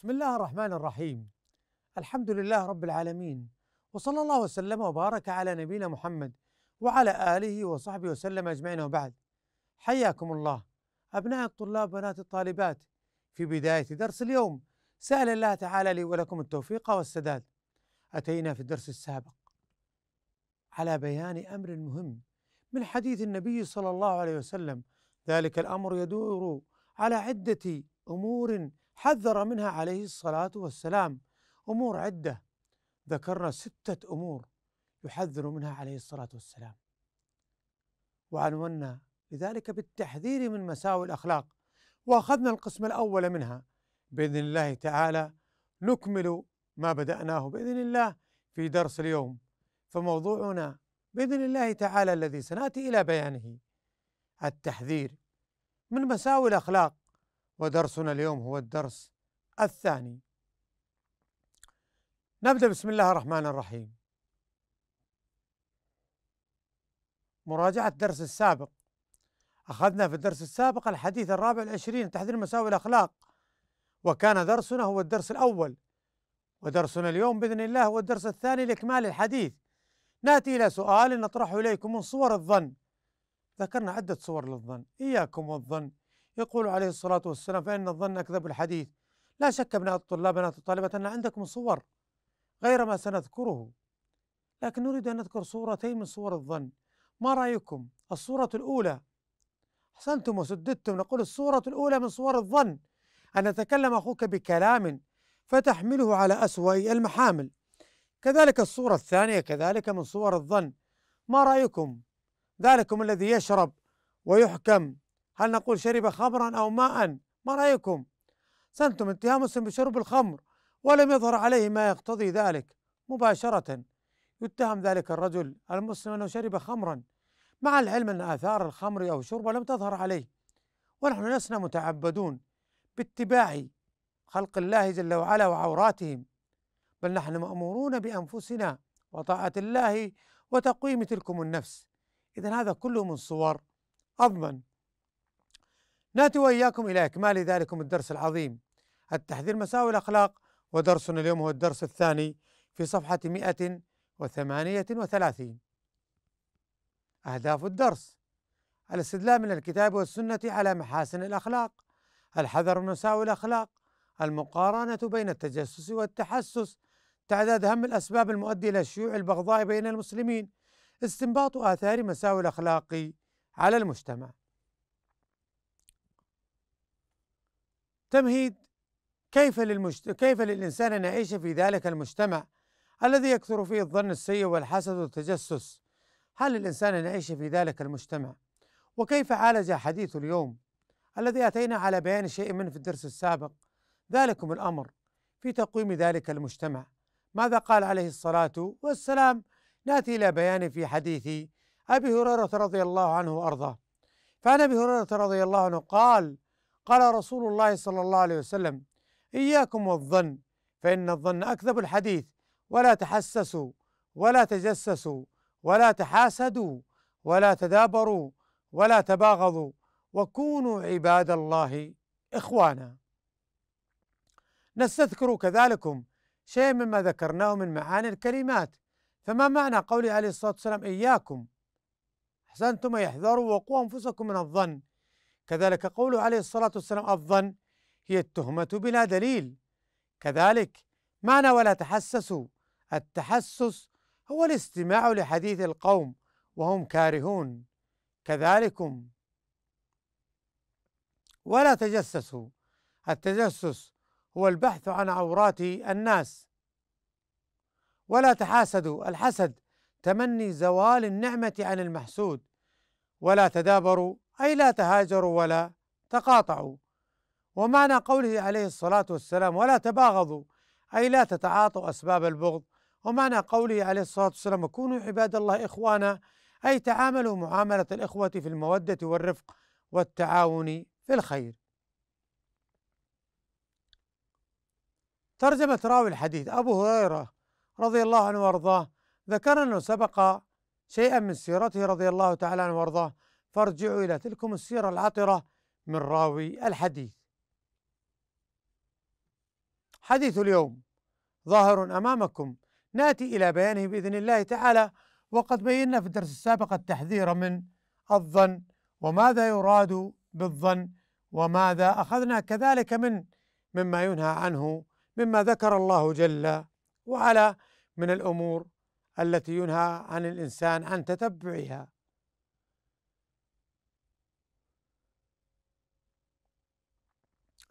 بسم الله الرحمن الرحيم الحمد لله رب العالمين وصلى الله وسلم وبارك على نبينا محمد وعلى آله وصحبه وسلم أجمعين وبعد حياكم الله أبناء الطلاب بنات الطالبات في بداية درس اليوم سأل الله تعالى لي ولكم التوفيق والسداد أتينا في الدرس السابق على بيان أمر مهم من حديث النبي صلى الله عليه وسلم ذلك الأمر يدور على عدة أمور حذر منها عليه الصلاة والسلام أمور عدة ذكرنا ستة أمور يحذر منها عليه الصلاة والسلام وعنونا لذلك بالتحذير من مساوئ الأخلاق وأخذنا القسم الأول منها بإذن الله تعالى نكمل ما بدأناه بإذن الله في درس اليوم فموضوعنا بإذن الله تعالى الذي سنأتي إلى بيانه التحذير من مساوئ الأخلاق ودرسنا اليوم هو الدرس الثاني نبدا بسم الله الرحمن الرحيم مراجعه الدرس السابق اخذنا في الدرس السابق الحديث الرابع والعشرين تحذير مساوئ الاخلاق وكان درسنا هو الدرس الاول ودرسنا اليوم باذن الله هو الدرس الثاني لاكمال الحديث ناتي الى سؤال نطرحه اليكم من صور الظن ذكرنا عده صور للظن اياكم والظن يقول عليه الصلاة والسلام فإن الظن أكذب الحديث لا شك أبناء الطلاب بنات الطالبة أن عندكم صور غير ما سنذكره لكن نريد أن نذكر صورتين من صور الظن ما رأيكم الصورة الأولى أحسنتم وسددتم نقول الصورة الأولى من صور الظن أن يتكلم أخوك بكلام فتحمله على أسوأ المحامل كذلك الصورة الثانية كذلك من صور الظن ما رأيكم ذلكم الذي يشرب ويحكم هل نقول شرب خمرا أو ماء ما رأيكم سنتم اتهام مسلم بشرب الخمر ولم يظهر عليه ما يقتضي ذلك مباشرة يتهم ذلك الرجل المسلم أنه شرب خمرا مع العلم أن آثار الخمر أو شربه لم تظهر عليه ونحن لسنا متعبدون باتباع خلق الله جل وعلا وعوراتهم بل نحن مأمورون بأنفسنا وطاعة الله وتقويم تلكم النفس إذا هذا كله من صور أضمن ناتي واياكم الى اكمال ذلكم الدرس العظيم التحذير مساوئ الاخلاق ودرسنا اليوم هو الدرس الثاني في صفحه 138 اهداف الدرس الاستدلال من الكتاب والسنه على محاسن الاخلاق الحذر من مساوئ الاخلاق المقارنه بين التجسس والتحسس تعداد أهم الاسباب المؤديه الى الشيوع البغضاء بين المسلمين استنباط اثار مساوئ الاخلاق على المجتمع تمهيد كيف للمجت... كيف للإنسان أن يعيش في ذلك المجتمع الذي يكثر فيه الظن السيء والحسد والتجسس هل الإنسان أن يعيش في ذلك المجتمع وكيف عالج حديث اليوم الذي أتينا على بيان شيء منه في الدرس السابق ذلكم الأمر في تقويم ذلك المجتمع ماذا قال عليه الصلاة والسلام ناتي إلى بيان في حديث أبي هريرة رضي الله عنه وأرضاه فعن أبي هريرة رضي الله عنه قال قال رسول الله صلى الله عليه وسلم اياكم والظن فان الظن اكذب الحديث ولا تحسسوا ولا تجسسوا ولا تحاسدوا ولا تدابروا ولا تباغضوا وكونوا عباد الله اخوانا نستذكر كذلكم شيء مما ذكرناه من معاني الكلمات فما معنى قوله عليه الصلاه والسلام اياكم احسنتم يحذروا وقوا انفسكم من الظن كذلك قوله عليه الصلاة والسلام الظن هي التهمة بلا دليل كذلك معنى ولا تحسسوا التحسس هو الاستماع لحديث القوم وهم كارهون كذلكم ولا تجسسوا التجسس هو البحث عن عورات الناس ولا تحاسدوا الحسد تمني زوال النعمة عن المحسود ولا تدابروا أي لا تهاجروا ولا تقاطعوا ومعنى قوله عليه الصلاة والسلام ولا تباغضوا أي لا تتعاطوا أسباب البغض ومعنى قوله عليه الصلاة والسلام كونوا عباد الله إخوانا أي تعاملوا معاملة الإخوة في المودة والرفق والتعاون في الخير ترجمة راوي الحديث أبو هريرة رضي الله عنه وأرضاه ذكر أنه سبق شيئا من سيرته رضي الله تعالى عنه وأرضاه فارجعوا إلى تلكم السيرة العطرة من راوي الحديث حديث اليوم ظاهر أمامكم ناتي إلى بيانه بإذن الله تعالى وقد بينا في الدرس السابق التحذير من الظن وماذا يراد بالظن وماذا أخذنا كذلك من مما ينهى عنه مما ذكر الله جل وعلا من الأمور التي ينهى عن الإنسان عن تتبعها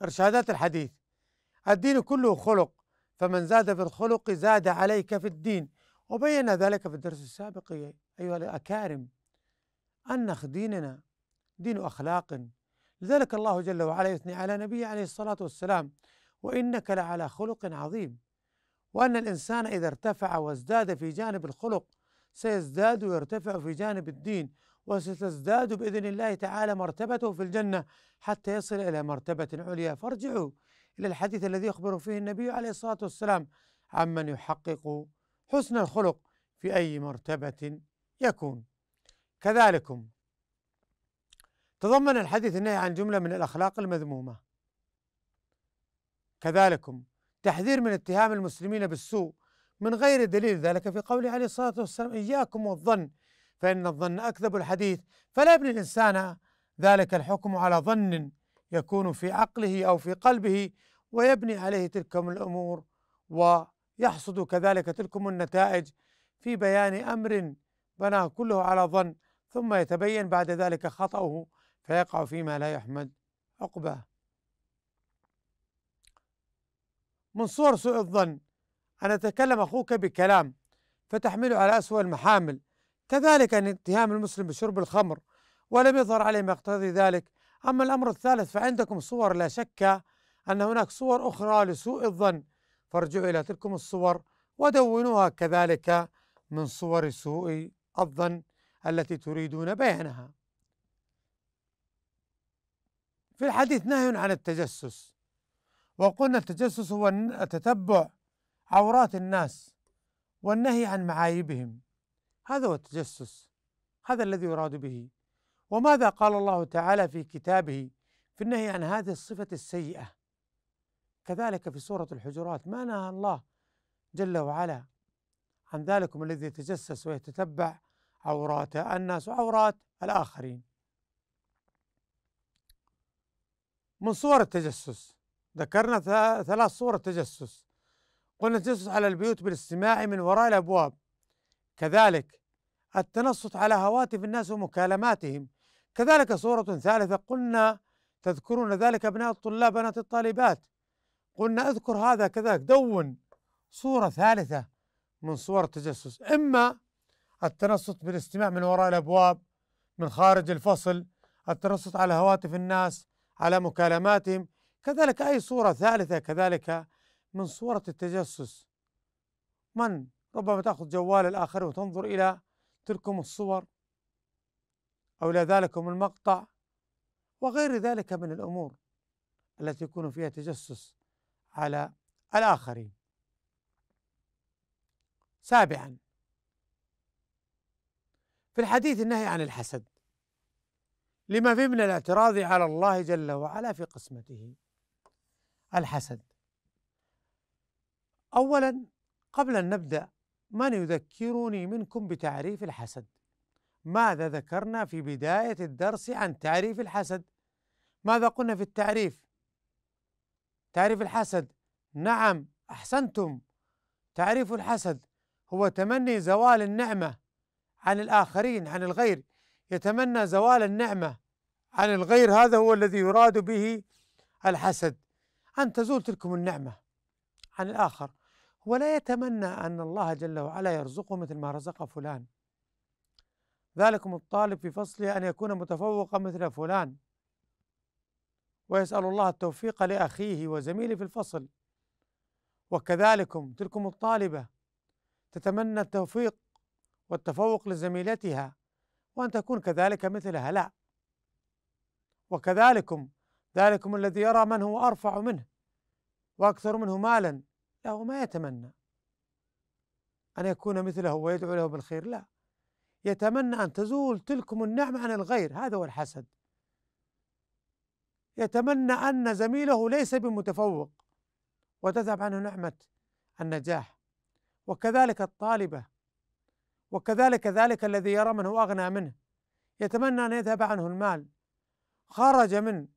إرشادات الحديث الدين كله خلق فمن زاد في الخلق زاد عليك في الدين وبينا ذلك في الدرس السابق أيها الأكارم أن ديننا دين أخلاق لذلك الله جل وعلا يثني على نبيه عليه الصلاة والسلام وإنك لعلى خلق عظيم وأن الإنسان إذا ارتفع وازداد في جانب الخلق سيزداد ويرتفع في جانب الدين وستزداد باذن الله تعالى مرتبته في الجنه حتى يصل الى مرتبه عليا فارجعوا الى الحديث الذي يخبر فيه النبي عليه الصلاه والسلام عمن يحقق حسن الخلق في اي مرتبه يكون كذلكم تضمن الحديث النهي عن جمله من الاخلاق المذمومه كذلكم تحذير من اتهام المسلمين بالسوء من غير دليل ذلك في قوله عليه الصلاه والسلام اياكم والظن فإن الظن أكذب الحديث فلا يبني الإنسان ذلك الحكم على ظن يكون في عقله أو في قلبه ويبني عليه تلكم الأمور ويحصد كذلك تلكم النتائج في بيان أمر بناه كله على ظن ثم يتبين بعد ذلك خطأه فيقع فيما لا يحمد عقباه من صور سوء الظن أن يتكلم أخوك بكلام فتحمله على أسوأ المحامل كذلك أن يعني اتهام المسلم بشرب الخمر ولم يظهر عليه ما يقتضي ذلك أما الأمر الثالث فعندكم صور لا شك أن هناك صور أخرى لسوء الظن فارجعوا إلى تلكم الصور ودونوها كذلك من صور سوء الظن التي تريدون بيانها في الحديث نهي عن التجسس وقلنا التجسس هو تتبع عورات الناس والنهي عن معايبهم هذا هو التجسس هذا الذي يراد به وماذا قال الله تعالى في كتابه في النهي عن هذه الصفة السيئة كذلك في سورة الحجرات ما نهى الله جل وعلا عن ذلكم الذي يتجسس ويتتبع عورات الناس وعورات الآخرين من صور التجسس ذكرنا ثلاث صور التجسس قلنا التجسس على البيوت بالاستماع من وراء الأبواب كذلك التنصت على هواتف الناس ومكالماتهم كذلك صورة ثالثة قلنا تذكرون ذلك أبناء الطلاب بنات الطالبات قلنا اذكر هذا كذلك دون صورة ثالثة من صور التجسس إما التنصت بالاستماع من وراء الأبواب من خارج الفصل التنصت على هواتف الناس على مكالماتهم كذلك أي صورة ثالثة كذلك من صورة التجسس من ربما تأخذ جوال الآخر وتنظر إلى تلكم الصور أو إلى ذلكم المقطع وغير ذلك من الأمور التي يكون فيها تجسس على الآخرين سابعا في الحديث النهي عن الحسد لما فيه من الاعتراض على الله جل وعلا في قسمته الحسد اولا قبل ان نبدا من يذكرني منكم بتعريف الحسد ماذا ذكرنا في بدايه الدرس عن تعريف الحسد ماذا قلنا في التعريف تعريف الحسد نعم احسنتم تعريف الحسد هو تمني زوال النعمه عن الاخرين عن الغير يتمنى زوال النعمه عن الغير هذا هو الذي يراد به الحسد ان تزول تلكم النعمه عن الاخر ولا يتمنى أن الله جل وعلا يرزقه مثل ما رزق فلان ذلكم الطالب في فصله أن يكون متفوقا مثل فلان ويسأل الله التوفيق لأخيه وزميله في الفصل وكذلكم تلكم الطالبة تتمنى التوفيق والتفوق لزميلتها وأن تكون كذلك مثلها لا وكذلكم ذلكم الذي يرى من هو أرفع منه وأكثر منه مالا له ما يتمنى أن يكون مثله ويدعو له بالخير لا يتمنى أن تزول تلكم النعمة عن الغير هذا هو الحسد يتمنى أن زميله ليس بمتفوق وتذهب عنه نعمة النجاح وكذلك الطالبة وكذلك ذلك الذي يرى من هو أغنى منه يتمنى أن يذهب عنه المال خرج من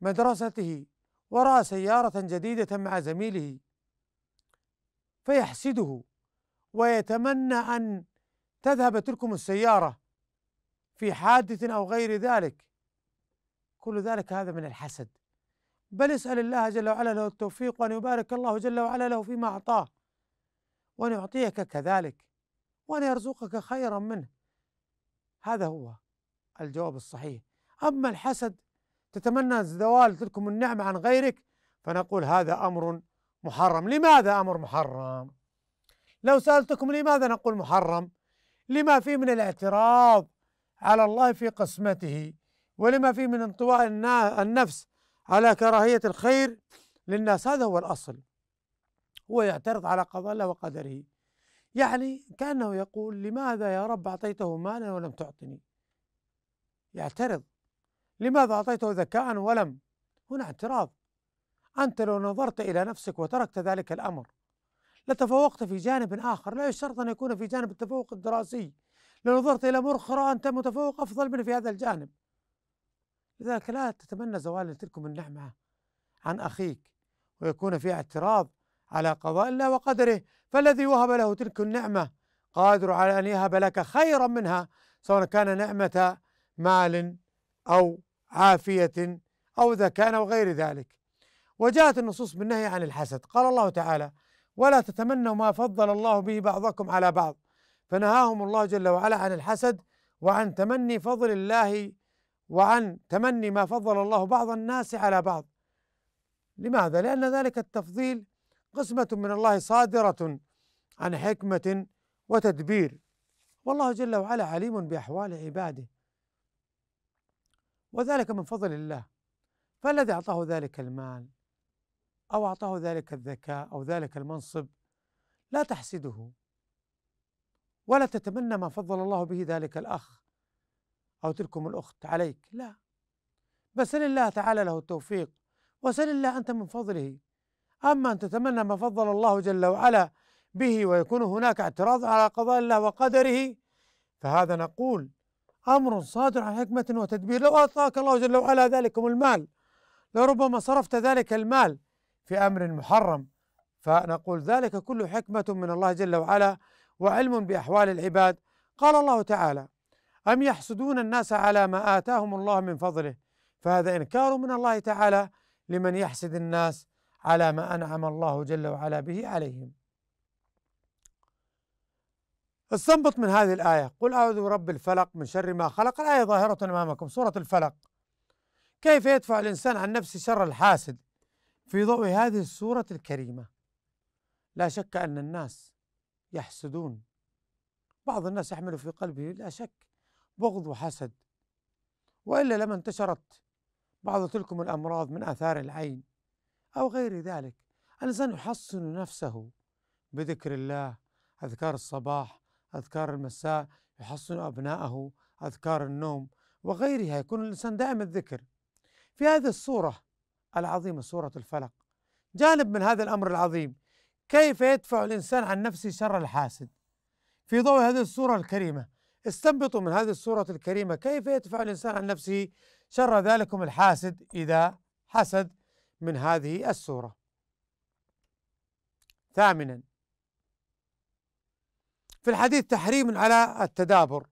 مدرسته ورأى سيارة جديدة مع زميله فيحسده ويتمنى أن تذهب تلكم السيارة في حادث أو غير ذلك كل ذلك هذا من الحسد بل اسأل الله جل وعلا له التوفيق وأن يبارك الله جل وعلا له فيما أعطاه وأن يعطيك كذلك وأن يرزقك خيرا منه هذا هو الجواب الصحيح أما الحسد تتمنى زوال تلكم النعمة عن غيرك فنقول هذا أمر محرم لماذا أمر محرم لو سألتكم لماذا نقول محرم لما فيه من الاعتراض على الله في قسمته ولما فيه من انطواء النفس على كراهية الخير للناس هذا هو الأصل هو يعترض على قضاء الله وقدره يعني كأنه يقول لماذا يا رب أعطيته مالا ولم تعطني يعترض لماذا أعطيته ذكاء ولم هنا اعتراض أنت لو نظرت إلى نفسك وتركت ذلك الأمر لتفوقت في جانب آخر لا يشترط أن يكون في جانب التفوق الدراسي لو نظرت إلى أمور أخرى أنت متفوق أفضل من في هذا الجانب لذلك لا تتمنى زوال تلك النعمة عن أخيك ويكون في اعتراض على قضاء الله وقدره فالذي وهب له تلك النعمة قادر على أن يهب لك خيرا منها سواء كان نعمة مال أو عافية أو ذكاء أو غير ذلك وجاءت النصوص بالنهي عن الحسد قال الله تعالى ولا تتمنوا ما فضل الله به بعضكم على بعض فنهاهم الله جل وعلا عن الحسد وعن تمني فضل الله وعن تمني ما فضل الله بعض الناس على بعض لماذا؟ لأن ذلك التفضيل قسمة من الله صادرة عن حكمة وتدبير والله جل وعلا عليم بأحوال عباده وذلك من فضل الله فالذي أعطاه ذلك المال أو أعطاه ذلك الذكاء أو ذلك المنصب لا تحسده ولا تتمنى ما فضل الله به ذلك الأخ أو تلكم الأخت عليك لا بس سل الله تعالى له التوفيق وسل الله أنت من فضله أما أن تتمنى ما فضل الله جل وعلا به ويكون هناك اعتراض على قضاء الله وقدره فهذا نقول أمر صادر عن حكمة وتدبير لو أعطاك الله جل وعلا ذلكم المال لربما صرفت ذلك المال في امر محرم فنقول ذلك كله حكمه من الله جل وعلا وعلم باحوال العباد قال الله تعالى ام يحسدون الناس على ما اتاهم الله من فضله فهذا انكار من الله تعالى لمن يحسد الناس على ما انعم الله جل وعلا به عليهم استنبط من هذه الآية قل أعوذ برب الفلق من شر ما خلق الآية ظاهرة أمامكم سورة الفلق كيف يدفع الإنسان عن نفسه شر الحاسد في ضوء هذه الصورة الكريمة لا شك أن الناس يحسدون بعض الناس يحمل في قلبه لا شك بغض وحسد وإلا لما انتشرت بعض تلكم الأمراض من آثار العين أو غير ذلك الإنسان يحصن نفسه بذكر الله أذكار الصباح أذكار المساء يحصن أبنائه أذكار النوم وغيرها يكون الإنسان دائم الذكر في هذه الصورة العظيمة سورة الفلق جانب من هذا الأمر العظيم كيف يدفع الإنسان عن نفسه شر الحاسد في ضوء هذه السورة الكريمة استنبطوا من هذه السورة الكريمة كيف يدفع الإنسان عن نفسه شر ذلكم الحاسد إذا حسد من هذه السورة ثامنا في الحديث تحريم على التدابر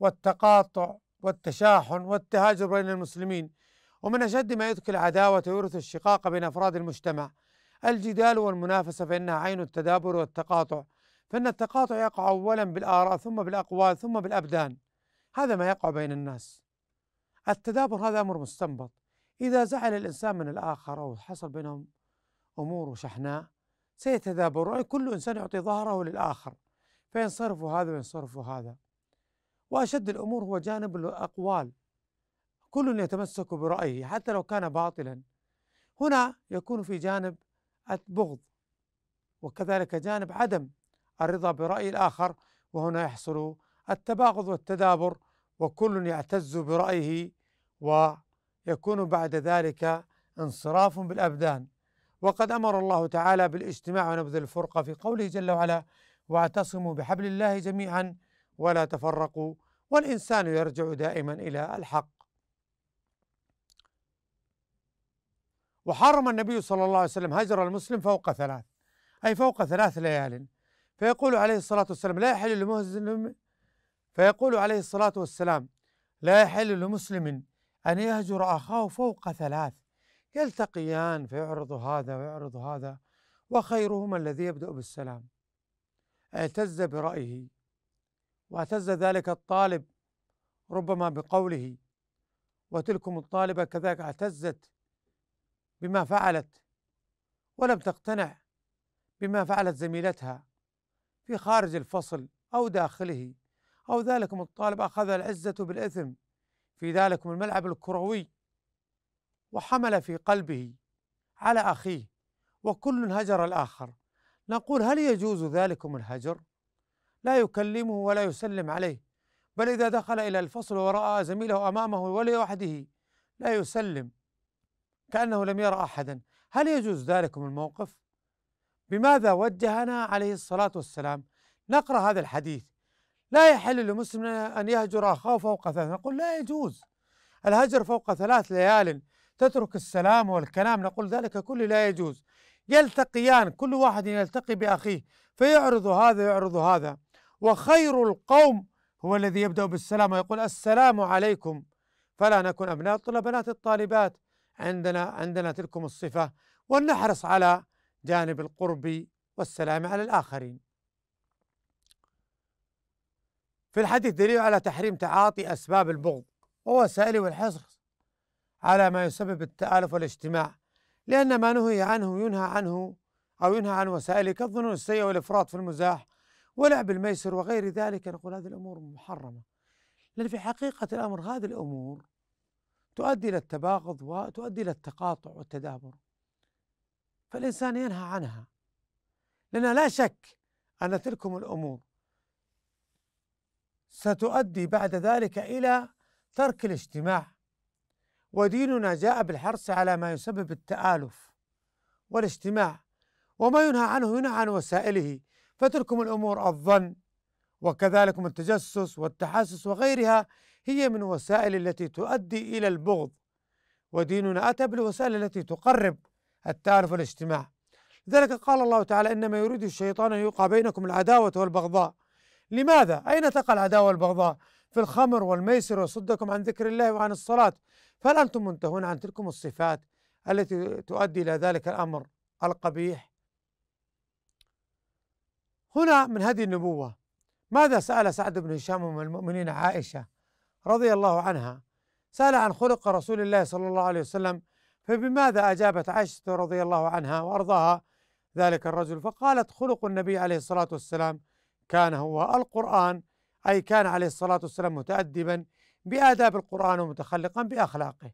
والتقاطع والتشاحن والتهاجر بين المسلمين ومن أشد ما يذكي العداوة ويورث الشقاق بين أفراد المجتمع الجدال والمنافسة فإنها عين التدابر والتقاطع فإن التقاطع يقع أولا بالآراء ثم بالأقوال ثم بالأبدان هذا ما يقع بين الناس التدابر هذا أمر مستنبط إذا زعل الإنسان من الآخر أو حصل بينهم أمور وشحناء سيتدابر كل إنسان يعطي ظهره للآخر فينصرف هذا وينصرف هذا وأشد الأمور هو جانب الأقوال كل يتمسك برأيه حتى لو كان باطلا هنا يكون في جانب البغض وكذلك جانب عدم الرضا برأي الآخر وهنا يحصل التباغض والتدابر وكل يعتز برأيه ويكون بعد ذلك انصراف بالأبدان وقد أمر الله تعالى بالاجتماع ونبذ الفرقة في قوله جل وعلا واعتصموا بحبل الله جميعا ولا تفرقوا والإنسان يرجع دائما إلى الحق وحرم النبي صلى الله عليه وسلم هجر المسلم فوق ثلاث أي فوق ثلاث ليال فيقول عليه الصلاة والسلام لا يحل لمسلم فيقول عليه الصلاة والسلام لا يحل لمسلم أن يهجر أخاه فوق ثلاث يلتقيان فيعرض هذا ويعرض هذا وخيرهما الذي يبدأ بالسلام اعتز برأيه واعتز ذلك الطالب ربما بقوله وتلكم الطالبة كذلك اعتزت بما فعلت ولم تقتنع بما فعلت زميلتها في خارج الفصل أو داخله أو ذلكم الطالب أخذ العزة بالإثم في ذلكم الملعب الكروي وحمل في قلبه على أخيه وكل هجر الآخر نقول هل يجوز ذلكم الهجر؟ لا يكلمه ولا يسلم عليه بل إذا دخل إلى الفصل ورأى زميله أمامه ولوحده لا يسلم كأنه لم يرى أحدا هل يجوز ذلكم الموقف؟ بماذا وجهنا عليه الصلاة والسلام نقرأ هذا الحديث لا يحل لمسلم أن يهجر أخاه فوق ثلاث نقول لا يجوز الهجر فوق ثلاث ليال تترك السلام والكلام نقول ذلك كله لا يجوز يلتقيان كل واحد يلتقي بأخيه فيعرض هذا يعرض هذا وخير القوم هو الذي يبدأ بالسلام ويقول السلام عليكم فلا نكن أبناء الطلبة بنات الطالبات عندنا عندنا تلكم الصفة ولنحرص على جانب القرب والسلام على الآخرين في الحديث دليل على تحريم تعاطي أسباب البغض ووسائله والحرص على ما يسبب التآلف والاجتماع لأن ما نهي عنه ينهى عنه أو ينهى عن وسائله كالظنون السيئة والإفراط في المزاح ولعب الميسر وغير ذلك نقول هذه الأمور محرمة لأن في حقيقة الأمر هذه الأمور تؤدي إلى التباغض وتؤدي إلى التقاطع والتدابر فالإنسان ينهى عنها لأن لا شك أن تلكم الأمور ستؤدي بعد ذلك إلى ترك الاجتماع وديننا جاء بالحرص على ما يسبب التآلف والاجتماع وما ينهى عنه ينهى عن وسائله فتلكم الأمور الظن وكذلك التجسس والتحسس وغيرها هي من وسائل التي تؤدي إلى البغض وديننا أتى بالوسائل التي تقرب التعارف والاجتماع لذلك قال الله تعالى إنما يريد الشيطان أن يوقع بينكم العداوة والبغضاء لماذا؟ أين تقع العداوة والبغضاء؟ في الخمر والميسر وصدكم عن ذكر الله وعن الصلاة فهل أنتم منتهون عن تلكم الصفات التي تؤدي إلى ذلك الأمر القبيح هنا من هذه النبوة ماذا سأل سعد بن هشام من المؤمنين عائشة رضي الله عنها سأل عن خلق رسول الله صلى الله عليه وسلم فبماذا أجابت عائشة رضي الله عنها وأرضاها ذلك الرجل فقالت خلق النبي عليه الصلاة والسلام كان هو القرآن أي كان عليه الصلاة والسلام متأدبا بآداب القرآن ومتخلقا بأخلاقه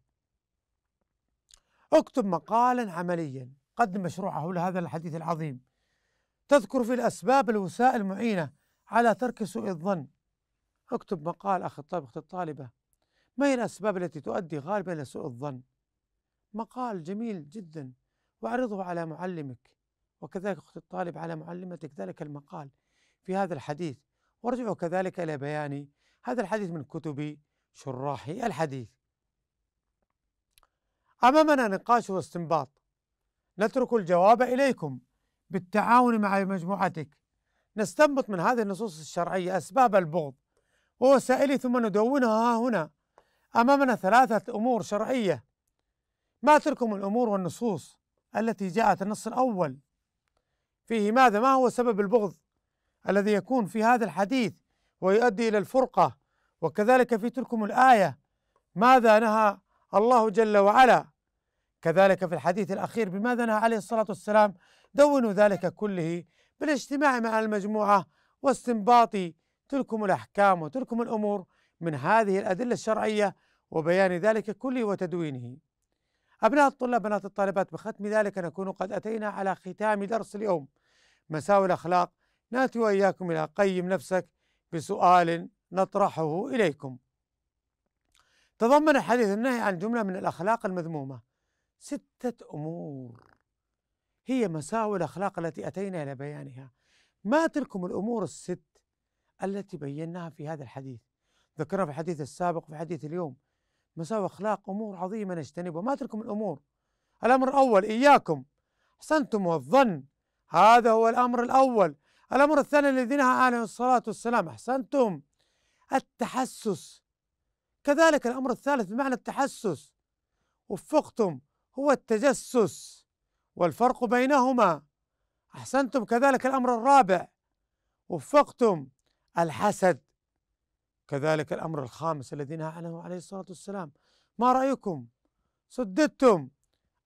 اكتب مقالا عمليا قدم مشروعه لهذا الحديث العظيم تذكر في الأسباب الوسائل المعينة على ترك سوء الظن اكتب مقال أخي الطالب اخت الطالبة ما هي الأسباب التي تؤدي غالبا إلى سوء الظن مقال جميل جدا واعرضه على معلمك وكذلك أختي الطالب على معلمتك ذلك المقال في هذا الحديث وارجعوا كذلك إلى بياني هذا الحديث من كتب شراحي الحديث أمامنا نقاش واستنباط نترك الجواب إليكم بالتعاون مع مجموعتك نستنبط من هذه النصوص الشرعية أسباب البغض ووسائله ثم ندونها هنا أمامنا ثلاثة أمور شرعية ما تلكم الأمور والنصوص التي جاءت النص الأول فيه ماذا ما هو سبب البغض الذي يكون في هذا الحديث ويؤدي إلى الفرقة وكذلك في تلكم الآية ماذا نهى الله جل وعلا كذلك في الحديث الأخير بماذا نهى عليه الصلاة والسلام دونوا ذلك كله بالاجتماع مع المجموعة واستنباط تلكم الأحكام وتلكم الأمور من هذه الأدلة الشرعية وبيان ذلك كله وتدوينه أبناء الطلاب بنات الطالبات بختم ذلك نكون قد أتينا على ختام درس اليوم مساوي الأخلاق نأتي وإياكم إلى قيم نفسك بسؤال نطرحه إليكم تضمن الحديث النهي عن جملة من الأخلاق المذمومة ستة أمور هي مساوي الأخلاق التي أتينا إلى بيانها ما تلكم الأمور الست التي بيناها في هذا الحديث ذكرنا في الحديث السابق وفي حديث اليوم مساوي أخلاق أمور عظيمة نجتنبها ما تركم الأمور الأمر الأول إياكم أحسنتم والظن هذا هو الأمر الأول الأمر الثاني الذي نهى عنه الصلاة والسلام أحسنتم التحسس كذلك الأمر الثالث بمعنى التحسس وفقتم هو التجسس والفرق بينهما أحسنتم كذلك الأمر الرابع وفقتم الحسد كذلك الأمر الخامس الذي نهى عنه عليه الصلاة والسلام ما رأيكم سددتم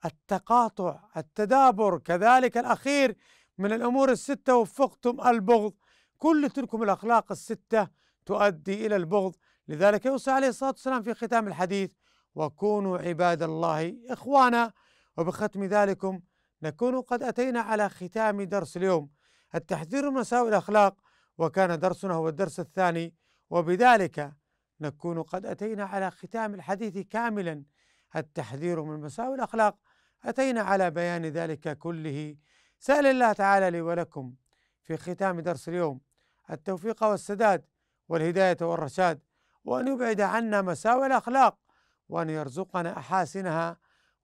التقاطع التدابر كذلك الأخير من الأمور الستة وفقتم البغض كل تلك الأخلاق الستة تؤدي إلى البغض لذلك يوصي عليه الصلاة والسلام في ختام الحديث وكونوا عباد الله إخوانا وبختم ذلكم نكون قد أتينا على ختام درس اليوم التحذير من مساوئ الأخلاق وكان درسنا هو الدرس الثاني وبذلك نكون قد أتينا على ختام الحديث كاملا التحذير من مساوئ الأخلاق أتينا على بيان ذلك كله سأل الله تعالى لي ولكم في ختام درس اليوم التوفيق والسداد والهداية والرشاد وأن يبعد عنا مساوئ الأخلاق وأن يرزقنا أحاسنها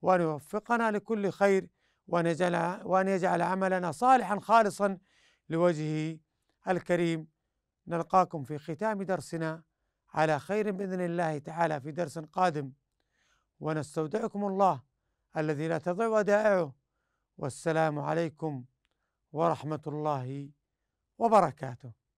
وأن يوفقنا لكل خير وأن يجعل, وأن يجعل عملنا صالحا خالصا لوجهه الكريم نلقاكم في ختام درسنا على خير باذن الله تعالى في درس قادم ونستودعكم الله الذي لا تضيع ودائعه والسلام عليكم ورحمه الله وبركاته